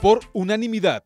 Por unanimidad,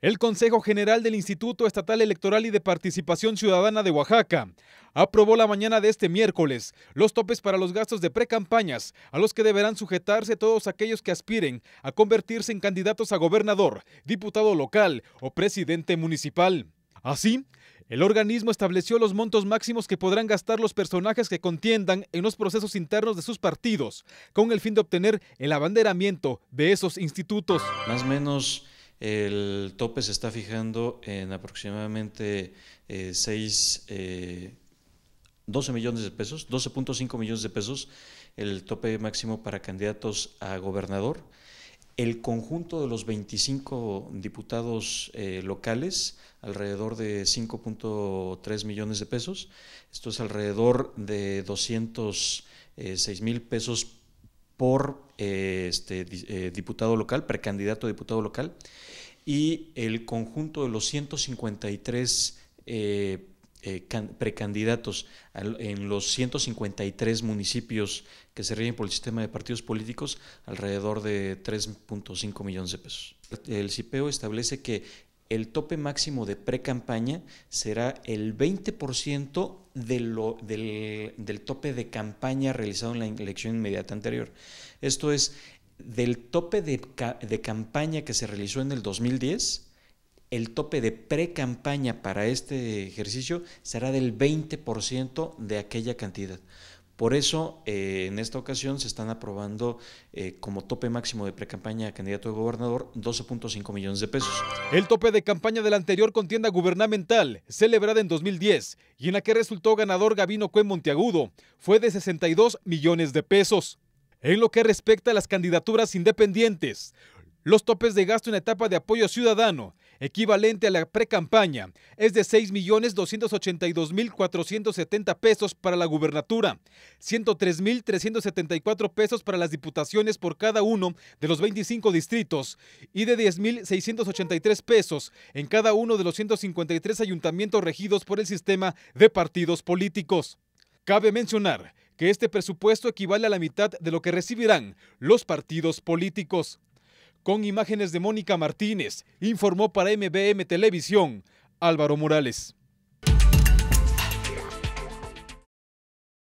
el Consejo General del Instituto Estatal Electoral y de Participación Ciudadana de Oaxaca aprobó la mañana de este miércoles los topes para los gastos de precampañas a los que deberán sujetarse todos aquellos que aspiren a convertirse en candidatos a gobernador, diputado local o presidente municipal. Así, el organismo estableció los montos máximos que podrán gastar los personajes que contiendan en los procesos internos de sus partidos, con el fin de obtener el abanderamiento de esos institutos. Más o menos el tope se está fijando en aproximadamente 6, eh, 12 eh, millones de pesos, 12.5 millones de pesos, el tope máximo para candidatos a gobernador el conjunto de los 25 diputados eh, locales, alrededor de 5.3 millones de pesos, esto es alrededor de 206 eh, mil pesos por eh, este, diputado local, precandidato a diputado local, y el conjunto de los 153 eh, precandidatos en los 153 municipios que se rigen por el sistema de partidos políticos, alrededor de 3.5 millones de pesos. El CIPEO establece que el tope máximo de pre-campaña será el 20% del, tope de campaña realizado en la elección inmediata anterior. Esto es, del tope de, de, campaña que se realizó en el 2010, el tope de pre-campaña para este ejercicio será del 20% de aquella cantidad. Por eso, eh, en esta ocasión se están aprobando eh, como tope máximo de precampaña a candidato de gobernador 12.5 millones de pesos. El tope de campaña de la anterior contienda gubernamental, celebrada en 2010 y en la que resultó ganador Gabino Cuen Monteagudo, fue de 62 millones de pesos. En lo que respecta a las candidaturas independientes, los topes de gasto en etapa de apoyo ciudadano, equivalente a la pre-campaña, es de 6.282.470 pesos para la gubernatura, 103.374 pesos para las diputaciones por cada uno de los 25 distritos y de 10.683 pesos en cada uno de los 153 ayuntamientos regidos por el sistema de partidos políticos. Cabe mencionar que este presupuesto equivale a la mitad de lo que recibirán los partidos políticos. Con imágenes de Mónica Martínez, informó para MBM Televisión Álvaro Morales.